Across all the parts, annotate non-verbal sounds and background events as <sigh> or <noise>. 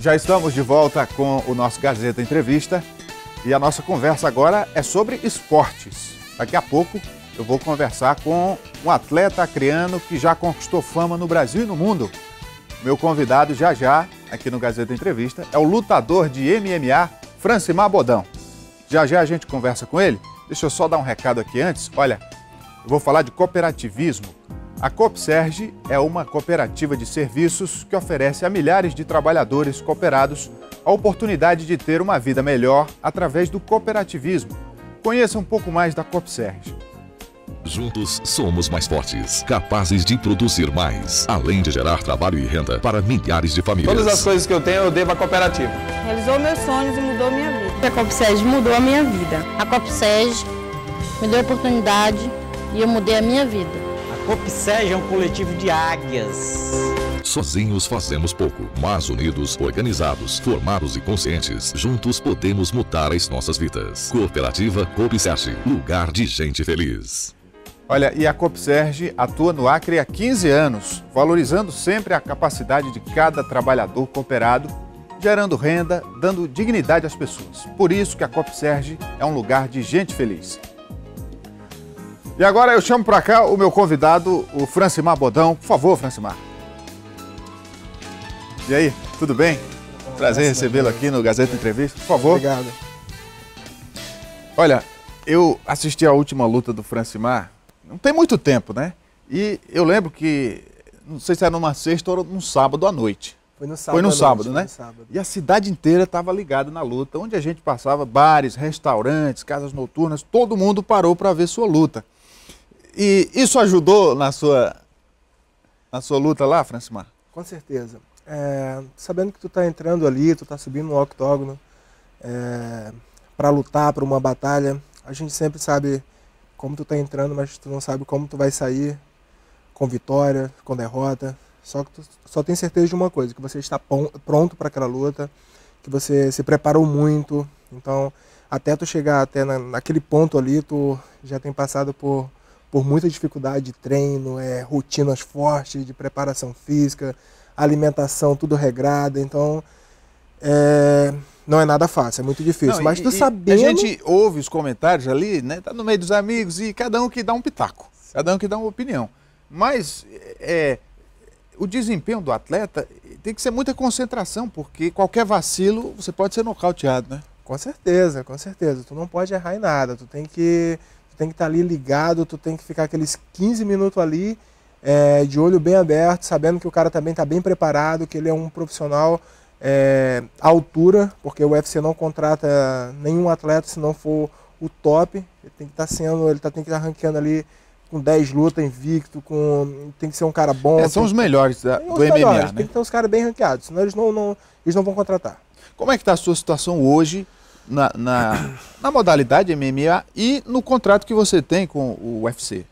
Já estamos de volta com o nosso Gazeta Entrevista e a nossa conversa agora é sobre esportes. Daqui a pouco eu vou conversar com um atleta acreano que já conquistou fama no Brasil e no mundo. Meu convidado já já, aqui no Gazeta Entrevista, é o lutador de MMA, Francimar Bodão. Já já a gente conversa com ele. Deixa eu só dar um recado aqui antes. Olha, eu vou falar de cooperativismo a COPSERGE é uma cooperativa de serviços que oferece a milhares de trabalhadores cooperados a oportunidade de ter uma vida melhor através do cooperativismo. Conheça um pouco mais da COPSERGE. Juntos somos mais fortes, capazes de produzir mais, além de gerar trabalho e renda para milhares de famílias. Todas as coisas que eu tenho eu devo à cooperativa. Realizou meus sonhos e mudou minha vida. A COPSERGE mudou a minha vida. A COPSERGE me deu a oportunidade e eu mudei a minha vida. Opseja é um coletivo de águias. Sozinhos fazemos pouco, mas unidos, organizados, formados e conscientes, juntos podemos mudar as nossas vidas. Cooperativa Copserge, lugar de gente feliz. Olha, e a Copserge atua no Acre há 15 anos, valorizando sempre a capacidade de cada trabalhador cooperado, gerando renda, dando dignidade às pessoas. Por isso que a Copserge é um lugar de gente feliz. E agora eu chamo para cá o meu convidado, o Francimar Bodão. Por favor, Francimar. E aí, tudo bem? Prazer recebê-lo aqui no Gazeta Entrevista. Por favor. Obrigado. Olha, eu assisti a última luta do Francimar, não tem muito tempo, né? E eu lembro que, não sei se era numa sexta ou num sábado à noite. Foi no sábado, foi no sábado noite, né? No sábado. E a cidade inteira estava ligada na luta, onde a gente passava bares, restaurantes, casas noturnas, todo mundo parou para ver sua luta. E isso ajudou na sua, na sua luta lá, Francimar? Com certeza. É, sabendo que tu está entrando ali, tu está subindo no octógono é, para lutar para uma batalha, a gente sempre sabe como tu está entrando, mas tu não sabe como tu vai sair com vitória, com derrota. Só que tu só tem certeza de uma coisa, que você está pronto para aquela luta, que você se preparou muito. Então, até tu chegar até na, naquele ponto ali, tu já tem passado por por muita dificuldade de treino, é, rotinas fortes de preparação física, alimentação tudo regrada, então é, não é nada fácil, é muito difícil. Não, mas tu sabendo. A gente ouve os comentários ali, né? Tá no meio dos amigos e cada um que dá um pitaco, Sim. cada um que dá uma opinião. Mas é, o desempenho do atleta tem que ser muita concentração, porque qualquer vacilo você pode ser nocauteado, né? Com certeza, com certeza. Tu não pode errar em nada, tu tem que tem que estar tá ali ligado, tu tem que ficar aqueles 15 minutos ali, é, de olho bem aberto, sabendo que o cara também está bem preparado, que ele é um profissional é, à altura, porque o UFC não contrata nenhum atleta se não for o top. Ele tem que estar tá sendo, ele tá, tem que estar tá ranqueando ali com 10 lutas, invicto, com tem que ser um cara bom. É, são tem, os melhores da, do MMA, né? Tem que ter os caras bem ranqueados, senão eles não, não, eles não vão contratar. Como é que está a sua situação hoje na, na, na, modalidade MMA e no contrato que você tem com o UFC?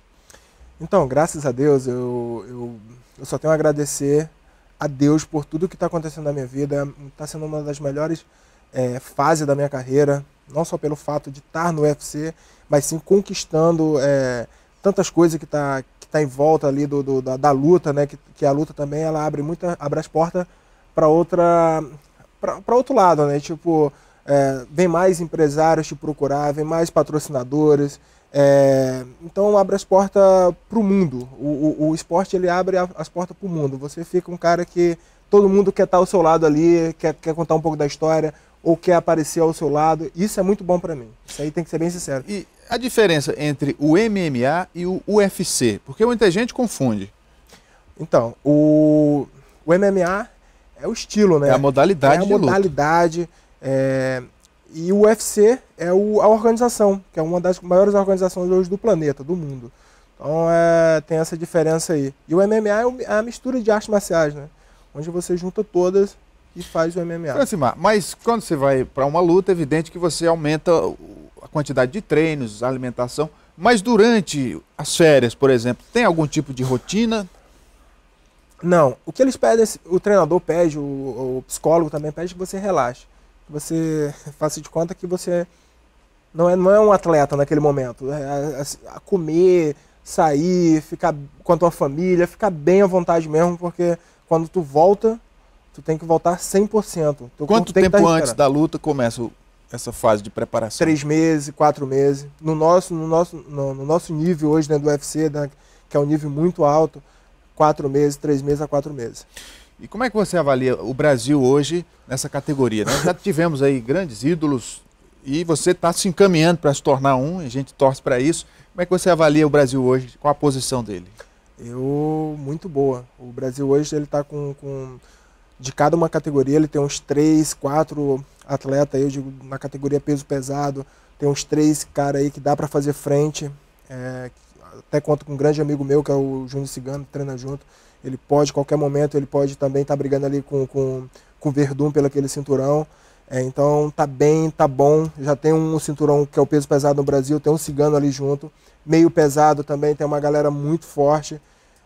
Então, graças a Deus, eu, eu, eu só tenho a agradecer a Deus por tudo que está acontecendo na minha vida. Está sendo uma das melhores é, fases da minha carreira, não só pelo fato de estar tá no UFC, mas sim conquistando é, tantas coisas que está que tá em volta ali do, do da, da, luta, né? Que, que, a luta também ela abre muita abre as portas para outra para outro lado, né? Tipo é, vem mais empresários te procurar, vem mais patrocinadores. É, então abre as portas para o mundo. O, esporte ele abre as portas para o mundo. Você fica um cara que todo mundo quer estar ao seu lado ali, quer, quer contar um pouco da história ou quer aparecer ao seu lado. Isso é muito bom para mim. Isso aí tem que ser bem sincero. E a diferença entre o MMA e o UFC? Porque muita gente confunde. Então, o, o MMA é o estilo, né? É a modalidade. É a modalidade. Luta. É, e o UFC é o, a organização, que é uma das maiores organizações hoje do planeta, do mundo. Então é, tem essa diferença aí. E o MMA é, é a mistura de artes marciais, né? Onde você junta todas e faz o MMA. Francimar, mas quando você vai para uma luta, é evidente que você aumenta a quantidade de treinos, alimentação. Mas durante as férias, por exemplo, tem algum tipo de rotina? Não. O que eles pedem, o treinador pede, o, o psicólogo também pede que você relaxe você faça de conta que você não é, não é um atleta naquele momento. É, a, é, é, a comer, sair, ficar com a tua família, ficar bem à vontade mesmo, porque quando tu volta, tu tem que voltar 100%. Teu Quanto tem tempo tá antes da luta começa essa fase de preparação? Três meses, quatro meses. No nosso, no nosso, no, no nosso nível hoje né, do UFC, né, que é um nível muito alto, quatro meses, três meses a quatro meses. E como é que você avalia o Brasil hoje nessa categoria? Nós né? já tivemos aí grandes ídolos e você está se encaminhando para se tornar um, a gente torce para isso. Como é que você avalia o Brasil hoje? Qual a posição dele? Eu, muito boa. O Brasil hoje ele está com, com, De cada uma categoria, ele tem uns três, quatro atletas, eu digo, na categoria peso pesado, tem uns três cara aí que dá para fazer frente. É, até conto com um grande amigo meu, que é o Júnior Cigano, treina junto ele pode, a qualquer momento, ele pode também estar tá brigando ali com, com, com o Verdun pelo aquele cinturão. É, então tá bem, tá bom. Já tem um cinturão que é o peso pesado no Brasil, tem um cigano ali junto. Meio pesado também, tem uma galera muito forte.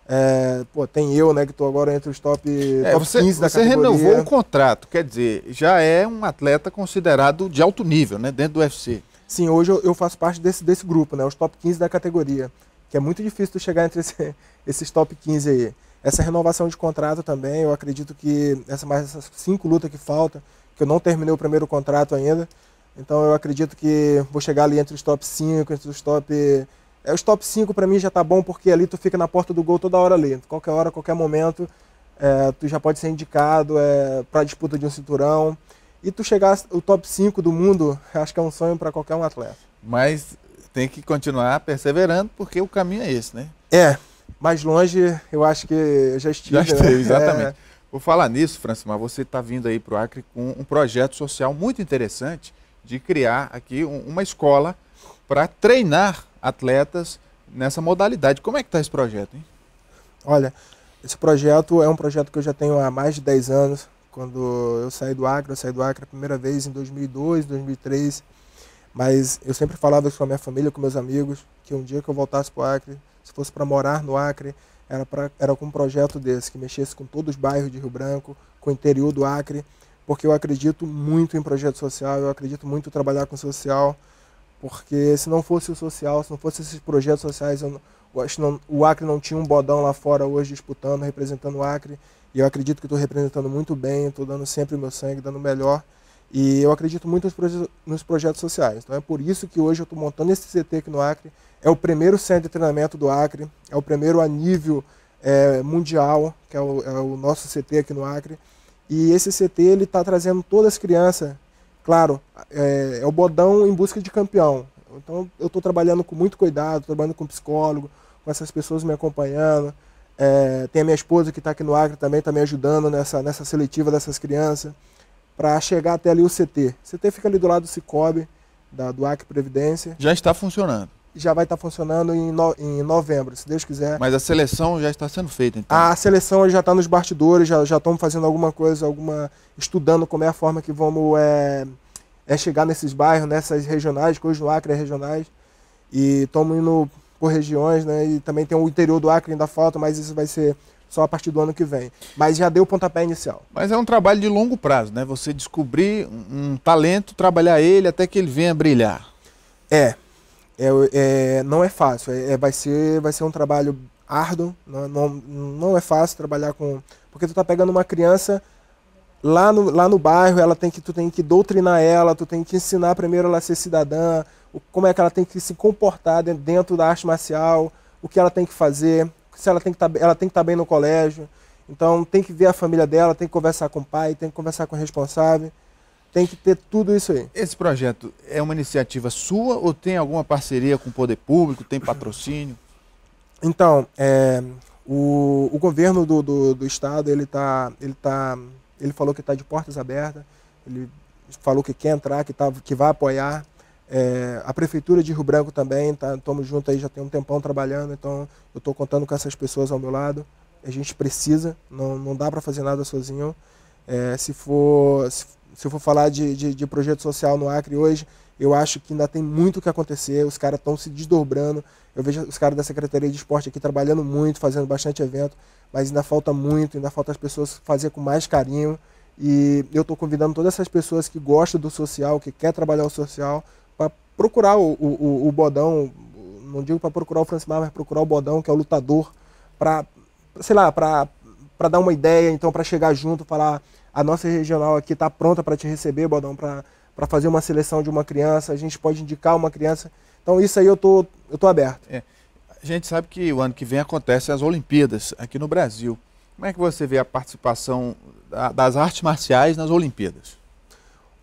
É, pô, tem eu, né, que estou agora entre os top, é, top você, 15 da você categoria. Você renovou o contrato, quer dizer, já é um atleta considerado de alto nível, né, dentro do UFC. Sim, hoje eu, eu faço parte desse, desse grupo, né, os top 15 da categoria, que é muito difícil chegar entre esse, <laughs> esses top 15 aí. Essa renovação de contrato também, eu acredito que essa mais essas cinco lutas que faltam, que eu não terminei o primeiro contrato ainda, então eu acredito que vou chegar ali entre os top 5, entre os top. É, os top 5 para mim já tá bom, porque ali tu fica na porta do gol toda hora ali. Qualquer hora, qualquer momento, é, tu já pode ser indicado é, para disputa de um cinturão. E tu chegar o top 5 do mundo, acho que é um sonho para qualquer um atleta. Mas tem que continuar perseverando, porque o caminho é esse, né? É, mais longe, eu acho que eu já estive. Já né? esteve, exatamente. É... Vou falar nisso, Mas você está vindo aí para o Acre com um projeto social muito interessante de criar aqui uma escola para treinar atletas nessa modalidade. Como é que está esse projeto, hein? Olha, esse projeto é um projeto que eu já tenho há mais de 10 anos. Quando eu saí do Acre, eu saí do Acre a primeira vez em 2002, 2003. Mas eu sempre falava isso com a minha família, com meus amigos, que um dia que eu voltasse para o Acre, se fosse para morar no Acre, era, pra, era com um projeto desse, que mexesse com todos os bairros de Rio Branco, com o interior do Acre, porque eu acredito muito em projeto social, eu acredito muito em trabalhar com social, porque se não fosse o social, se não fosse esses projetos sociais, eu, eu acho não, o Acre não tinha um bodão lá fora hoje disputando, representando o Acre, e eu acredito que estou representando muito bem, estou dando sempre o meu sangue, dando o melhor, e eu acredito muito nos, proje nos projetos sociais. Então é por isso que hoje eu estou montando esse CT aqui no Acre. É o primeiro centro de treinamento do Acre, é o primeiro a nível é, mundial, que é o, é o, nosso CT aqui no Acre. E esse CT ele está trazendo todas as crianças, claro, é, é, o bodão em busca de campeão. Então eu estou trabalhando com muito cuidado, trabalhando com psicólogo, com essas pessoas me acompanhando. É, tem a minha esposa que está aqui no Acre também, está me ajudando nessa, nessa seletiva dessas crianças para chegar até ali o CT. O CT fica ali do lado do Cicobi, da, do Acre Previdência. Já está funcionando. Já vai estar tá funcionando em, no, em novembro, se Deus quiser. Mas a seleção já está sendo feita, então? A seleção já está nos bastidores, já, já estamos fazendo alguma coisa, alguma estudando como é a forma que vamos é, é chegar nesses bairros, nessas regionais, que hoje no Acre é regionais. E estamos indo por regiões, né? E também tem o interior do Acre ainda falta, mas isso vai ser só a partir do ano que vem. Mas já deu o pontapé inicial. Mas é um trabalho de longo prazo, né? Você descobrir um, talento, trabalhar ele até que ele venha brilhar. É. é, é não é fácil. É, é, vai, ser, vai ser um trabalho árduo. Não, não, não é fácil trabalhar com. Porque tu tá pegando uma criança lá no, lá no bairro ela tem que tu tem que doutrinar ela tu tem que ensinar primeiro ela a ser cidadã o, como é que ela tem que se comportar dentro, dentro da arte marcial o que ela tem que fazer se ela tem que tá, ela tem que estar tá bem no colégio. Então tem que ver a família dela, tem que conversar com o pai, tem que conversar com o responsável. Tem que ter tudo isso aí. Esse projeto é uma iniciativa sua ou tem alguma parceria com o poder público? Tem patrocínio? Então, é, o, o governo do, do, do, estado ele tá, ele tá, ele falou que está de portas abertas. Ele falou que quer entrar, que tá, que vai apoiar. É, a prefeitura de Rio Branco também, estamos tá, juntos aí já tem um tempão trabalhando, então eu estou contando com essas pessoas ao meu lado. A gente precisa, não, não dá para fazer nada sozinho. É, se, for, se, se, eu for falar de, de, de projeto social no Acre hoje, eu acho que ainda tem muito o que acontecer, os caras estão se desdobrando. Eu vejo os caras da Secretaria de Esporte aqui trabalhando muito, fazendo bastante evento, mas ainda falta muito, ainda falta as pessoas fazer com mais carinho. E eu estou convidando todas essas pessoas que gostam do social, que quer trabalhar o social, procurar o, o, o Bodão, não digo para procurar o Francimar, mas procurar o Bodão, que é o lutador, para, sei lá, para dar uma ideia, então para chegar junto, falar, a nossa regional aqui está pronta para te receber, Bodão, para fazer uma seleção de uma criança, a gente pode indicar uma criança. Então isso aí eu tô, eu tô aberto. É. A gente sabe que o ano que vem acontecem as Olimpíadas aqui no Brasil. Como é que você vê a participação das artes marciais nas Olimpíadas?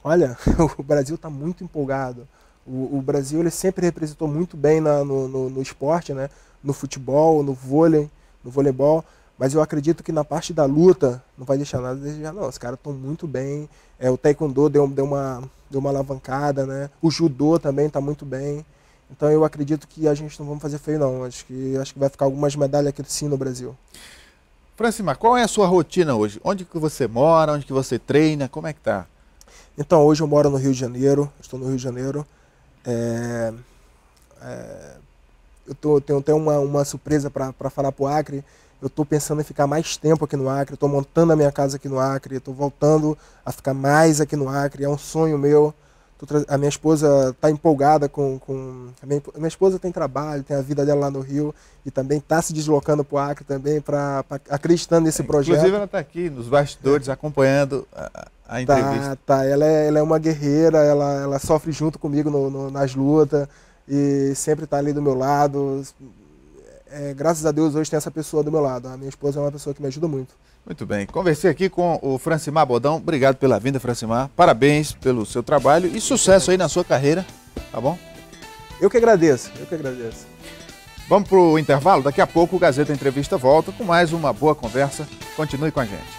Olha, <laughs> o Brasil está muito empolgado. O, o Brasil ele sempre representou muito bem na, no, no, no esporte, né? no futebol, no vôlei, no voleibol. Mas eu acredito que na parte da luta não vai deixar nada a desejar, não. Os caras estão muito bem. É, o Taekwondo deu, deu, uma, deu uma alavancada, né? O judô também está muito bem. Então eu acredito que a gente não vamos fazer feio, não. Acho que, acho que vai ficar algumas medalhas aqui sim no Brasil. Francimar, qual é a sua rotina hoje? Onde que você mora? Onde que você treina? Como é que tá? Então, hoje eu moro no Rio de Janeiro. Estou no Rio de Janeiro. É, é, eu, tô, eu tenho até uma, uma surpresa para falar para o Acre. Eu estou pensando em ficar mais tempo aqui no Acre. Estou montando a minha casa aqui no Acre. Estou voltando a ficar mais aqui no Acre. É um sonho meu a minha esposa está empolgada com, com a, minha, a minha esposa tem trabalho, tem a vida dela lá no Rio e também está se deslocando para o Acre também para acreditando nesse é, projeto. Inclusive ela está aqui nos bastidores é. acompanhando a, a tá, entrevista. Tá, tá. Ela é, ela é uma guerreira, ela, ela sofre junto comigo no, no nas lutas e sempre está ali do meu lado é, graças a Deus hoje tem essa pessoa do meu lado. A minha esposa é uma pessoa que me ajuda muito. Muito bem. Conversei aqui com o Francimar Bodão. Obrigado pela vinda, Francimar. Parabéns pelo seu trabalho e sucesso aí na sua carreira, tá bom? Eu que agradeço, eu que agradeço. Vamos para o intervalo? Daqui a pouco o Gazeta Entrevista volta com mais uma boa conversa. Continue com a gente.